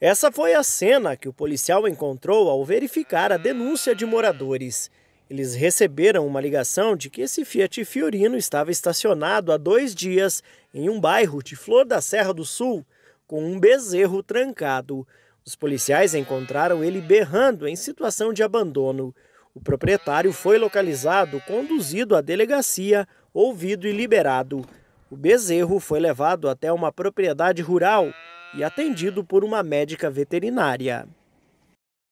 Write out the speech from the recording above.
Essa foi a cena que o policial encontrou ao verificar a denúncia de moradores. Eles receberam uma ligação de que esse Fiat Fiorino estava estacionado há dois dias em um bairro de Flor da Serra do Sul, com um bezerro trancado. Os policiais encontraram ele berrando em situação de abandono. O proprietário foi localizado, conduzido à delegacia, ouvido e liberado. O bezerro foi levado até uma propriedade rural e atendido por uma médica veterinária.